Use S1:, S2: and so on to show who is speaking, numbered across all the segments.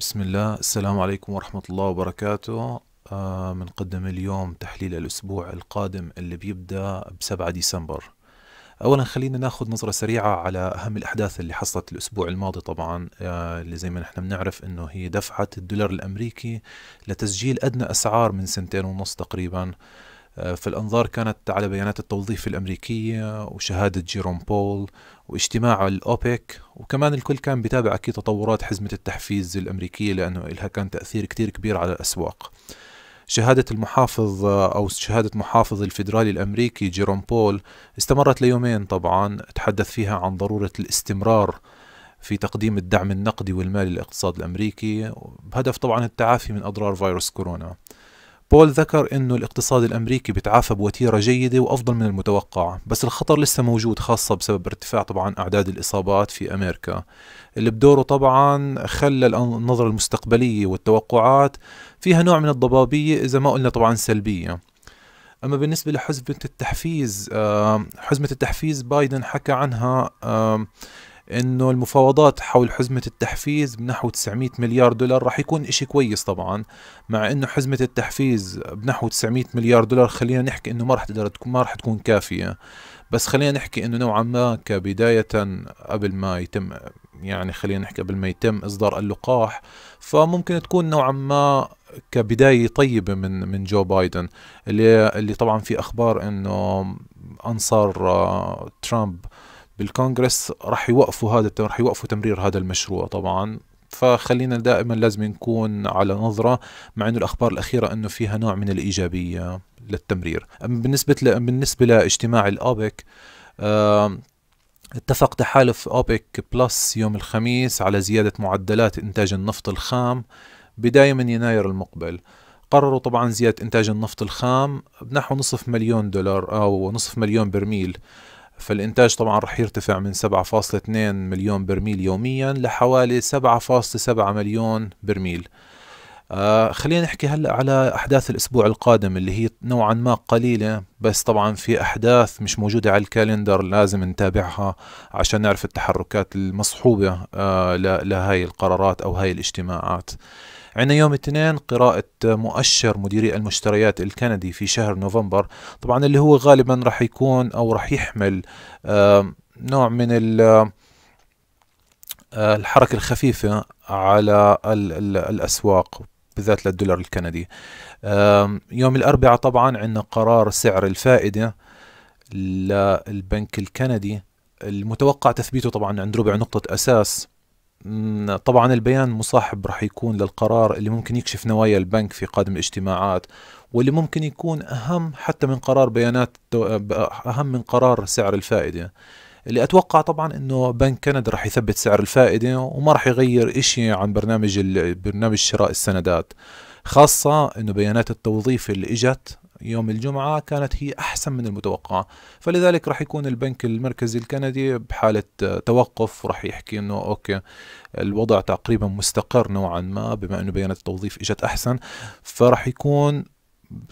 S1: بسم الله السلام عليكم ورحمة الله وبركاته بنقدم آه اليوم تحليل الأسبوع القادم اللي بيبدأ بسبعة ديسمبر أولا خلينا ناخذ نظرة سريعة على أهم الأحداث اللي حصلت الأسبوع الماضي طبعا آه اللي زي ما نحن بنعرف أنه هي دفعت الدولار الأمريكي لتسجيل أدنى أسعار من سنتين ونص تقريبا في الأنظار كانت على بيانات التوظيف الأمريكية وشهادة جيروم بول واجتماع الأوبك وكمان الكل كان بيتابع أكيد تطورات حزمة التحفيز الأمريكية لأنه إلها كان تأثير كتير كبير على الأسواق شهادة المحافظ أو شهادة محافظ الفيدرالي الأمريكي جيروم بول استمرت ليومين طبعا تحدث فيها عن ضرورة الاستمرار في تقديم الدعم النقدي والمالي للاقتصاد الأمريكي بهدف طبعا التعافي من أضرار فيروس كورونا بول ذكر أنه الاقتصاد الأمريكي بتعافى بوتيرة جيدة وأفضل من المتوقع بس الخطر لسه موجود خاصة بسبب ارتفاع طبعا أعداد الإصابات في أمريكا اللي بدوره طبعا خلى النظرة المستقبلية والتوقعات فيها نوع من الضبابية إذا ما قلنا طبعا سلبية أما بالنسبة لحزمة التحفيز آه، حزمة التحفيز بايدن حكى عنها انه المفاوضات حول حزمة التحفيز بنحو 900 مليار دولار رح يكون اشي كويس طبعا مع انه حزمة التحفيز بنحو 900 مليار دولار خلينا نحكي انه ما رح تقدر تكون ما رح تكون كافية بس خلينا نحكي انه نوعا ما كبداية قبل ما يتم يعني خلينا نحكي قبل ما يتم اصدار اللقاح فممكن تكون نوعا ما كبدايه طيبه من من جو بايدن اللي اللي طبعا في اخبار انه انصار آه، ترامب بالكونغرس راح يوقفوا هذا راح يوقفوا تمرير هذا المشروع طبعا فخلينا دائما لازم نكون على نظرة مع انه الاخبار الاخيرة انه فيها نوع من الايجابية للتمرير بالنسبة ل... بالنسبة لاجتماع الاوبك آه اتفق تحالف اوبك بلس يوم الخميس على زيادة معدلات انتاج النفط الخام بداية من يناير المقبل قرروا طبعا زيادة إنتاج النفط الخام بنحو نصف مليون دولار أو نصف مليون برميل فالإنتاج طبعا رح يرتفع من 7.2 مليون برميل يوميا لحوالي 7.7 مليون برميل آه خلينا نحكي هلا على احداث الاسبوع القادم اللي هي نوعا ما قليله بس طبعا في احداث مش موجوده على الكالندر لازم نتابعها عشان نعرف التحركات المصحوبه آه لهاي القرارات او هاي الاجتماعات عندنا يوم اثنين قراءة مؤشر مديري المشتريات الكندي في شهر نوفمبر طبعا اللي هو غالبا راح يكون أو راح يحمل نوع من ال آه، الحركة الخفيفة على الأسواق بالذات للدولار الكندي يوم الأربعاء طبعا عندنا قرار سعر الفائدة للبنك الكندي المتوقع تثبيته طبعا عند ربع نقطة أساس طبعا البيان مصاحب رح يكون للقرار اللي ممكن يكشف نوايا البنك في قادم الاجتماعات واللي ممكن يكون أهم حتى من قرار بيانات أهم من قرار سعر الفائدة اللي أتوقع طبعا أنه بنك كندا رح يثبت سعر الفائدة وما رح يغير إشي عن برنامج برنامج شراء السندات خاصة أنه بيانات التوظيف اللي إجت يوم الجمعة كانت هي أحسن من المتوقعة فلذلك راح يكون البنك المركزي الكندي بحالة توقف راح يحكي أنه أوكي الوضع تقريبا مستقر نوعا ما بما أنه بيانات التوظيف إجت أحسن فراح يكون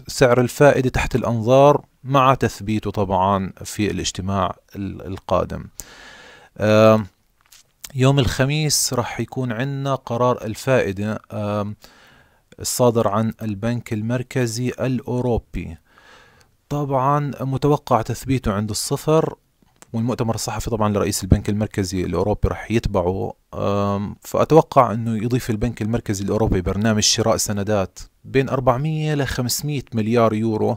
S1: سعر الفائدة تحت الأنظار مع تثبيته طبعا في الاجتماع القادم يوم الخميس راح يكون عندنا قرار الفائدة الصادر عن البنك المركزي الأوروبي طبعا متوقع تثبيته عند الصفر والمؤتمر الصحفي طبعا لرئيس البنك المركزي الأوروبي رح يتبعه فأتوقع أنه يضيف البنك المركزي الأوروبي برنامج شراء سندات بين 400 ل 500 مليار يورو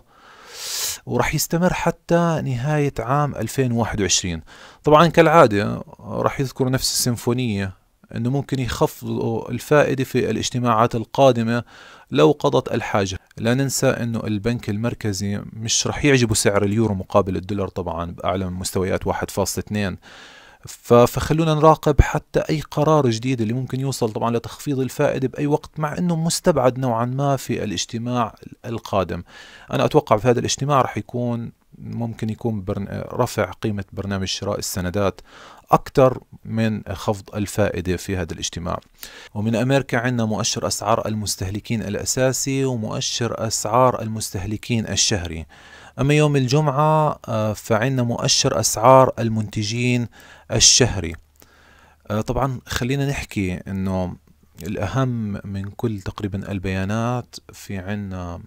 S1: ورح يستمر حتى نهاية عام 2021 طبعا كالعادة رح يذكر نفس السيمفونية أنه ممكن يخفضوا الفائدة في الاجتماعات القادمة لو قضت الحاجة لا ننسى أنه البنك المركزي مش رح يعجبه سعر اليورو مقابل الدولار طبعا بأعلى من مستويات 1.2 فخلونا نراقب حتى أي قرار جديد اللي ممكن يوصل طبعا لتخفيض الفائدة بأي وقت مع أنه مستبعد نوعا ما في الاجتماع القادم أنا أتوقع في هذا الاجتماع رح يكون ممكن يكون برن... رفع قيمة برنامج شراء السندات أكثر من خفض الفائدة في هذا الاجتماع ومن أمريكا عندنا مؤشر أسعار المستهلكين الأساسي ومؤشر أسعار المستهلكين الشهري أما يوم الجمعة آه، فعندنا مؤشر أسعار المنتجين الشهري آه، طبعا خلينا نحكي أنه الأهم من كل تقريبا البيانات في عنا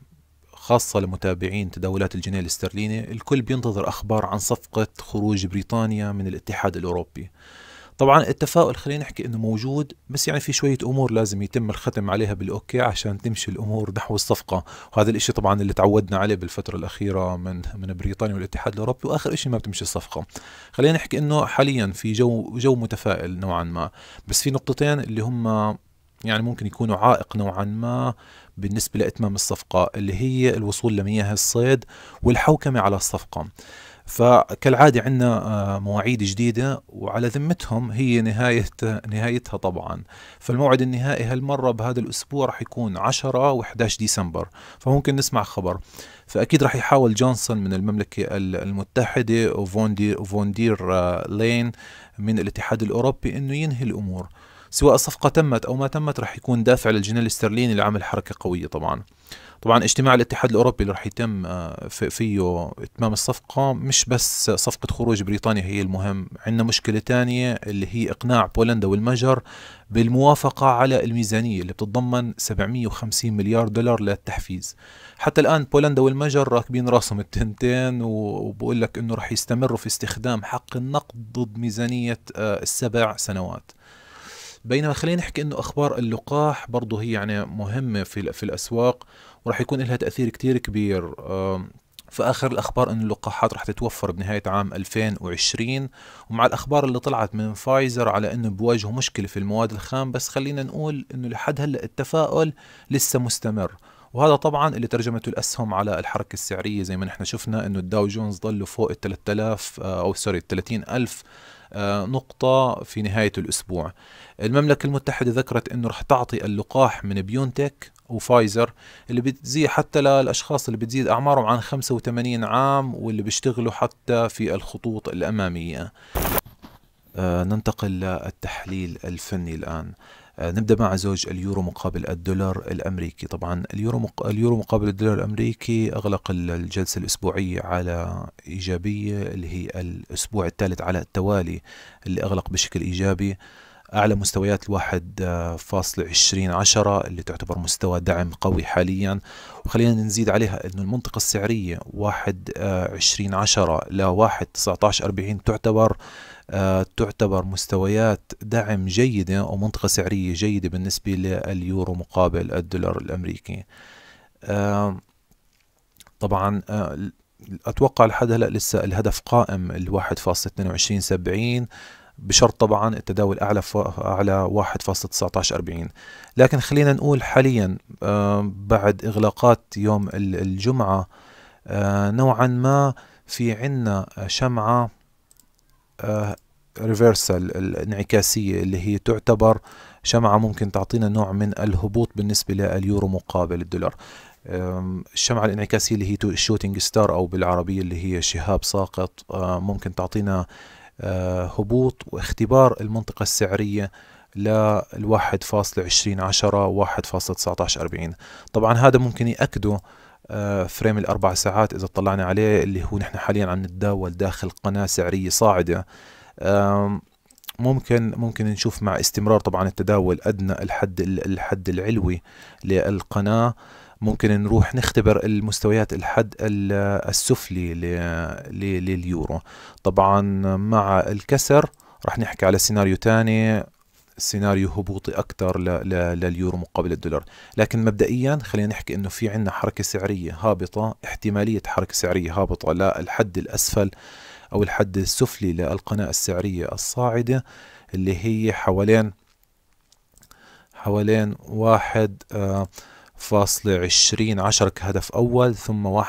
S1: خاصة لمتابعين تداولات الجنيه الاسترليني الكل بينتظر أخبار عن صفقة خروج بريطانيا من الاتحاد الأوروبي طبعا التفاؤل خلينا نحكي انه موجود بس يعني في شويه امور لازم يتم الختم عليها بالاوكي عشان تمشي الامور نحو الصفقه وهذا الاشي طبعا اللي تعودنا عليه بالفتره الاخيره من من بريطانيا والاتحاد الاوروبي واخر اشي ما بتمشي الصفقه خلينا نحكي انه حاليا في جو جو متفائل نوعا ما بس في نقطتين اللي هم يعني ممكن يكونوا عائق نوعا ما بالنسبة لإتمام الصفقة اللي هي الوصول لمياه الصيد والحوكمة على الصفقة فكالعادة عندنا آه، مواعيد جديدة وعلى ذمتهم هي نهاية نهايتها طبعا فالموعد النهائي هالمرة بهذا الأسبوع رح يكون 10 و11 ديسمبر فممكن نسمع خبر فأكيد رح يحاول جونسون من المملكة المتحدة وفوندير, آه، لين من الاتحاد الأوروبي أنه ينهي الأمور سواء الصفقة تمت أو ما تمت رح يكون دافع للجنيه الاسترليني لعمل حركة قوية طبعا طبعا اجتماع الاتحاد الاوروبي اللي رح يتم آه، فيه اتمام الصفقه مش بس صفقه خروج بريطانيا هي المهم عندنا مشكله تانية اللي هي اقناع بولندا والمجر بالموافقه على الميزانيه اللي بتتضمن 750 مليار دولار للتحفيز حتى الان بولندا والمجر راكبين راسهم التنتين وبقول لك انه رح يستمروا في استخدام حق النقد ضد ميزانيه آه، السبع سنوات بينما خلينا نحكي انه اخبار اللقاح برضه هي يعني مهمه في في الاسواق وراح يكون لها تاثير كتير كبير فاخر الاخبار ان اللقاحات راح تتوفر بنهايه عام 2020 ومع الاخبار اللي طلعت من فايزر على انه بواجهوا مشكله في المواد الخام بس خلينا نقول انه لحد هلا التفاؤل لسه مستمر وهذا طبعا اللي ترجمته الاسهم على الحركه السعريه زي ما نحن شفنا انه الداو جونز ضلوا فوق ال 3000 آه، او سوري ال 30000 آه، نقطة في نهاية الأسبوع المملكة المتحدة ذكرت أنه رح تعطي اللقاح من بيونتك وفايزر اللي بتزيد حتى للأشخاص اللي بتزيد أعمارهم عن 85 عام واللي بيشتغلوا حتى في الخطوط الأمامية آه ننتقل للتحليل الفني الآن آه، نبدا مع زوج اليورو مقابل الدولار الامريكي طبعا اليورو مق... اليورو مقابل الدولار الامريكي اغلق الجلسه الاسبوعيه على ايجابيه اللي هي الاسبوع الثالث على التوالي اللي اغلق بشكل ايجابي آه أعلى مستويات الواحد آه، فاصل عشرين عشرة اللي تعتبر مستوى دعم قوي حاليا وخلينا نزيد عليها أنه المنطقة السعرية واحد آه، عشرين عشرة لواحد تسعة عشر أربعين تعتبر آه، تعتبر مستويات دعم جيدة ومنطقة سعرية جيدة بالنسبة لليورو مقابل الدولار الأمريكي طبعا أتوقع لحد هلأ لسه الهدف قائم الواحد فاصل وعشرين سبعين بشرط طبعا التداول اعلى ف... اعلى 1.1940 لكن خلينا نقول حاليا آه، بعد اغلاقات يوم الجمعه آه، نوعا ما في عنا شمعه ريفرسال آه، الانعكاسيه اللي هي تعتبر شمعه ممكن تعطينا نوع من الهبوط بالنسبه لليورو مقابل الدولار الشمعة الانعكاسية اللي هي شوتينج ستار أو بالعربية اللي هي شهاب ساقط ممكن تعطينا آه، هبوط واختبار المنطقة السعرية لل 1.20 1.1940 طبعا هذا ممكن يأكده آه، فريم الأربع ساعات إذا طلعنا عليه اللي هو نحن حاليا عم نتداول داخل قناة سعرية صاعدة ممكن ممكن نشوف مع استمرار طبعا التداول أدنى الحد الحد العلوي للقناة ممكن نروح نختبر المستويات الحد السفلي لليورو طبعا مع الكسر رح نحكي على سيناريو تاني سيناريو هبوطي اكثر لليورو مقابل الدولار لكن مبدئيا خلينا نحكي انه في عندنا حركه سعريه هابطه احتماليه حركه سعريه هابطه للحد الاسفل او الحد السفلي للقناه السعريه الصاعده اللي هي حوالين حوالين واحد آه 1.20 10 كهدف أول ثم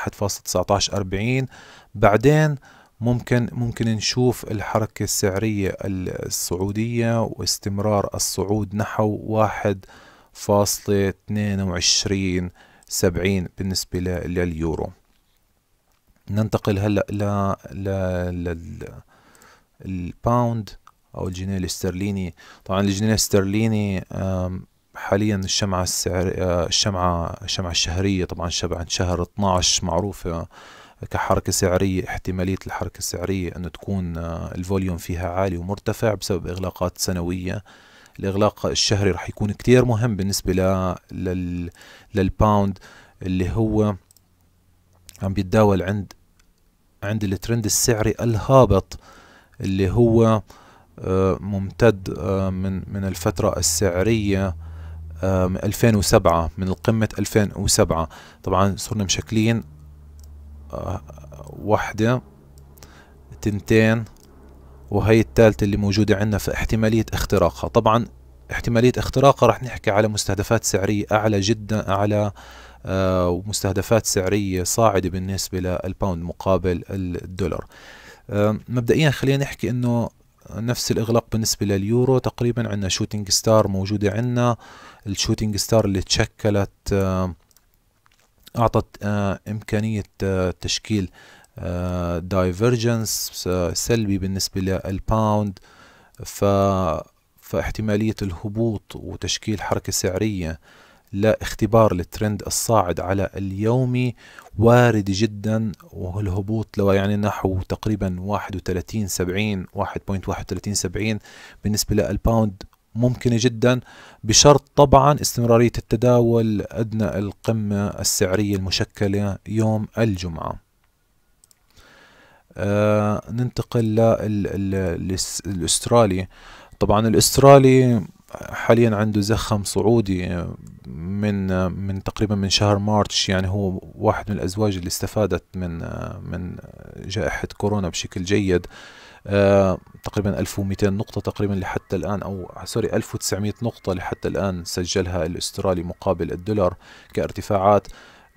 S1: أربعين بعدين ممكن ممكن نشوف الحركة السعرية السعودية واستمرار الصعود نحو واحد فاصلة اثنين وعشرين سبعين بالنسبة لليورو ننتقل هلأ ل الباوند أو الجنيه الاسترليني طبعا الجنيه الاسترليني حاليا الشمعة السعر آه، الشمعة الشمعة الشهرية طبعا شبعة شهر 12 معروفة كحركة سعرية احتمالية الحركة السعرية أن تكون آه، الفوليوم فيها عالي ومرتفع بسبب إغلاقات سنوية الإغلاق الشهري رح يكون كتير مهم بالنسبة لل... للباوند اللي هو عم بيتداول عند عند الترند السعري الهابط اللي هو آه، ممتد من من الفترة السعرية 2007 من القمة 2007 طبعا صرنا مشكلين آه، واحدة تنتين وهي الثالثة اللي موجودة عندنا في احتمالية اختراقها طبعا احتمالية اختراقها راح نحكي على مستهدفات سعرية أعلى جدا أعلى آه، ومستهدفات سعرية صاعدة بالنسبة للباوند مقابل الدولار مبدئيا خلينا نحكي انه نفس الإغلاق بالنسبة لليورو تقريبا عندنا شوتينج ستار موجودة عندنا الشوتينج ستار اللي تشكلت آه، أعطت آه، إمكانية آه، تشكيل دايفرجنس سلبي بالنسبة للباوند ف فاحتمالية الهبوط وتشكيل حركة سعرية لاختبار الترند الصاعد على اليومي وارد جدا والهبوط لو يعني نحو تقريبا 31 70 1.31 70 بالنسبة للباوند ممكنة جدا بشرط طبعا استمرارية التداول أدنى القمة السعرية المشكلة يوم الجمعة آه ننتقل للأسترالي طبعا الأسترالي حاليا عنده زخم صعودي من من تقريبا من شهر مارتش يعني هو واحد من الازواج اللي استفادت من من جائحه كورونا بشكل جيد آه، تقريبا 1200 نقطه تقريبا لحتى الان او سوري 1900 نقطه لحتى الان سجلها الاسترالي مقابل الدولار كارتفاعات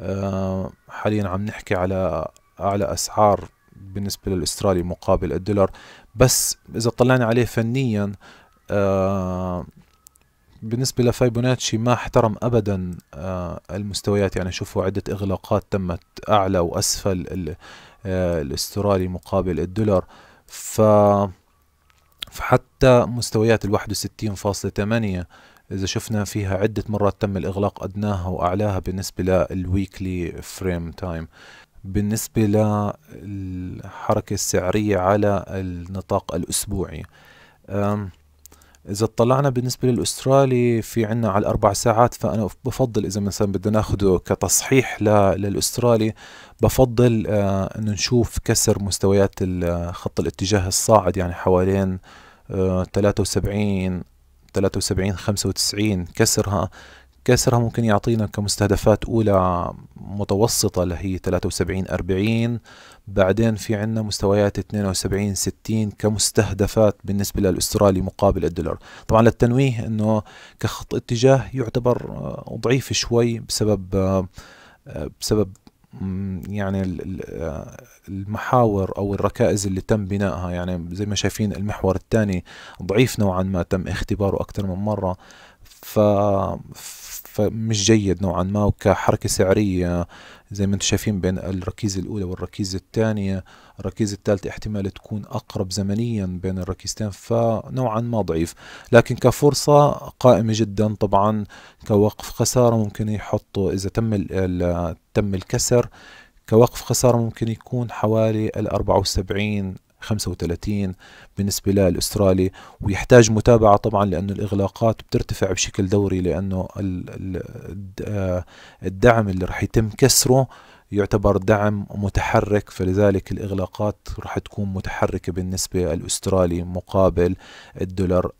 S1: آه، حاليا عم نحكي على اعلى اسعار بالنسبه للاسترالي مقابل الدولار بس اذا طلعنا عليه فنيا آه، بالنسبة لفايبوناتشي ما احترم أبدا آه، المستويات يعني شوفوا عدة إغلاقات تمت أعلى وأسفل آه، الاسترالي مقابل الدولار ف فحتى مستويات ال 61.8 إذا شفنا فيها عدة مرات تم الإغلاق أدناها وأعلاها بالنسبة للويكلي فريم تايم بالنسبة للحركة السعرية على النطاق الأسبوعي إذا اطلعنا بالنسبة للأسترالي في عنا على الأربع ساعات فأنا بفضل إذا مثلا بدنا ناخده كتصحيح للأسترالي بفضل آه إنه نشوف كسر مستويات آه، خط الاتجاه الصاعد يعني حوالين آه 73 73 95 كسرها كسرها ممكن يعطينا كمستهدفات أولى متوسطة اللي هي 73 40 بعدين في عنا مستويات 72 60 كمستهدفات بالنسبة للأسترالي مقابل الدولار طبعا للتنويه أنه كخط اتجاه يعتبر ضعيف شوي بسبب بسبب يعني المحاور او الركائز اللي تم بنائها يعني زي ما شايفين المحور الثاني ضعيف نوعا ما تم اختباره اكثر من مره ف فمش جيد نوعا ما وكحركة سعرية زي ما انتم شايفين بين الركيزة الأولى والركيزة الثانية الركيزة الثالثة احتمال تكون أقرب زمنيا بين الركيزتين فنوعا ما ضعيف لكن كفرصة قائمة جدا طبعا كوقف خسارة ممكن يحطوا إذا تم تم الكسر كوقف خسارة ممكن يكون حوالي ال 74 35 بالنسبة للأسترالي ويحتاج متابعة طبعا لأنه الإغلاقات بترتفع بشكل دوري لأنه آه، الدعم اللي رح يتم كسره يعتبر دعم متحرك فلذلك الإغلاقات رح تكون متحركة بالنسبة للأسترالي مقابل الدولار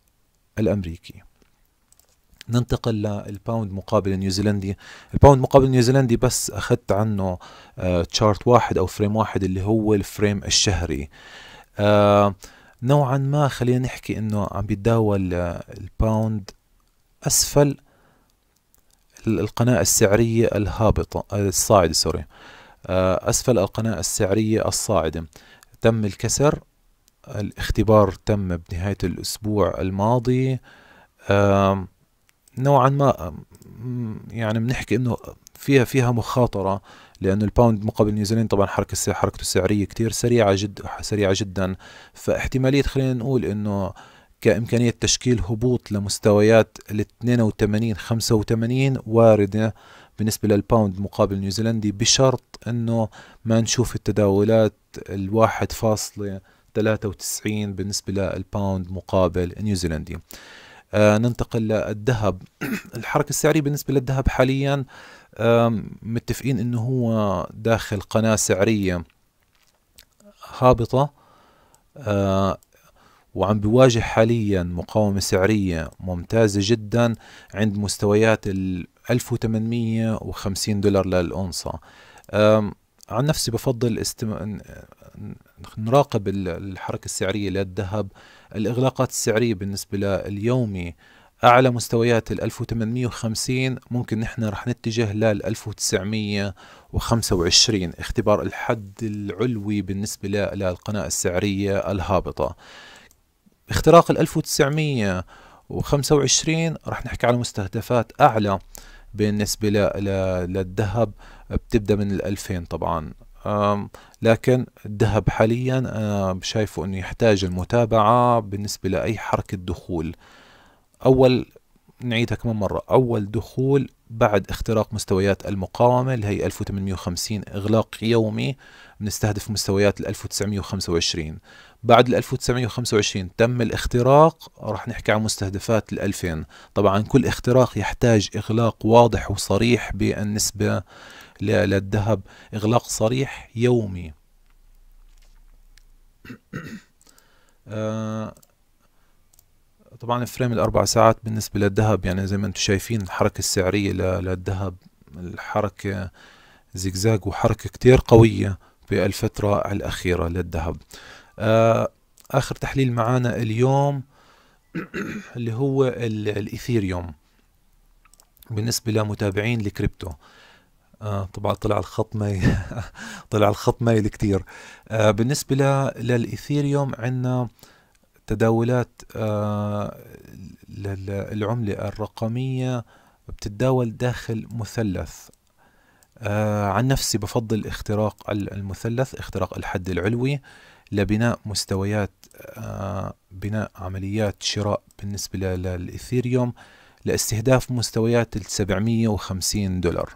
S1: الأمريكي ننتقل للباوند مقابل النيوزيلندي الباوند مقابل النيوزيلندي بس اخذت عنه تشارت آه، واحد او فريم واحد اللي هو الفريم الشهري آه، نوعا ما خلينا نحكي انه عم بيتداول آه، الباوند اسفل القناة السعرية الهابطة الصاعدة سوري آه، أسفل القناة السعرية الصاعدة تم الكسر الاختبار تم بنهاية الأسبوع الماضي نوعا ما يعني بنحكي انه فيها فيها مخاطرة لأن الباوند مقابل نيوزيلند طبعا حركة حركته السعرية كتير سريعة جدا سريعة جدا فاحتمالية خلينا نقول إنه كإمكانية تشكيل هبوط لمستويات ال 82 85 واردة بالنسبة للباوند مقابل نيوزيلندي بشرط إنه ما نشوف التداولات الواحد فاصلة 93 بالنسبة للباوند مقابل نيوزيلندي آه ننتقل للذهب الحركة السعرية بالنسبة للذهب حاليا آه متفقين انه هو داخل قناة سعرية هابطة وعم بيواجه حاليا مقاومة سعرية ممتازة جدا عند مستويات ال 1850 دولار للأونصة عن نفسي بفضل استم... نراقب الحركة السعرية للذهب الإغلاقات السعرية بالنسبة لليومي اعلى مستويات ال 1850 ممكن نحن رح نتجه لل 1925 اختبار الحد العلوي بالنسبه للقناه السعريه الهابطه اختراق ال 1925 رح نحكي على مستهدفات اعلى بالنسبة للذهب بتبدأ من الألفين طبعا لكن الذهب حاليا شايفه أنه يحتاج المتابعة بالنسبة لأي حركة دخول أول نعيدها كمان مرة أول دخول بعد اختراق مستويات المقاومة اللي هي 1850 إغلاق يومي بنستهدف مستويات ال 1925 بعد ال 1925 تم الاختراق راح نحكي عن مستهدفات ال 2000 طبعا كل اختراق يحتاج إغلاق واضح وصريح بالنسبة للذهب إغلاق صريح يومي آه طبعا الفريم الاربع ساعات بالنسبه للذهب يعني زي ما انتم شايفين الحركه السعريه للذهب الحركه زجزاج وحركه كتير قويه بالفتره الاخيره للذهب آه، اخر تحليل معانا اليوم اللي هو الايثيريوم بالنسبه لمتابعين الكريبتو آه طبعا طلع الخط مايل طلع الخط مايل كتير آه بالنسبه للايثيريوم عندنا آه تداولات آه، العملة الرقمية بتتداول داخل مثلث آه، عن نفسي بفضل اختراق المثلث اختراق الحد العلوي لبناء مستويات آه، بناء عمليات شراء بالنسبة للإثيريوم لاستهداف مستويات ال 750 دولار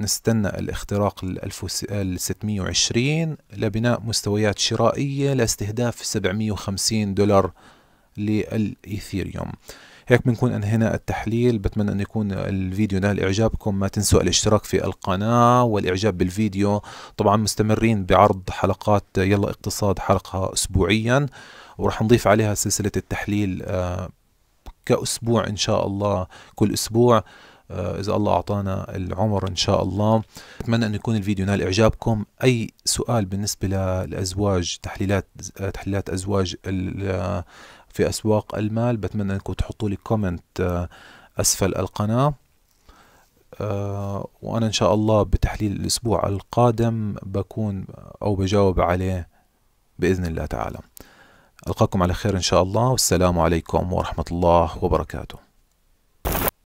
S1: نستنى الاختراق ال 1620 لبناء مستويات شرائية لاستهداف 750 دولار للإيثيريوم هيك بنكون انهينا التحليل بتمنى ان يكون الفيديو نال اعجابكم ما تنسوا الاشتراك في القناة والاعجاب بالفيديو طبعا مستمرين بعرض حلقات يلا اقتصاد حلقة اسبوعيا ورح نضيف عليها سلسلة التحليل آه، كأسبوع إن شاء الله كل أسبوع إذا الله أعطانا العمر إن شاء الله أتمنى أن يكون الفيديو نال إعجابكم أي سؤال بالنسبة للأزواج تحليلات تحليلات أزواج في أسواق المال بتمنى أنكم تحطوا لي كومنت أسفل القناة وأنا إن شاء الله بتحليل الأسبوع القادم بكون أو بجاوب عليه بإذن الله تعالى ألقاكم على خير إن شاء الله والسلام عليكم ورحمة الله وبركاته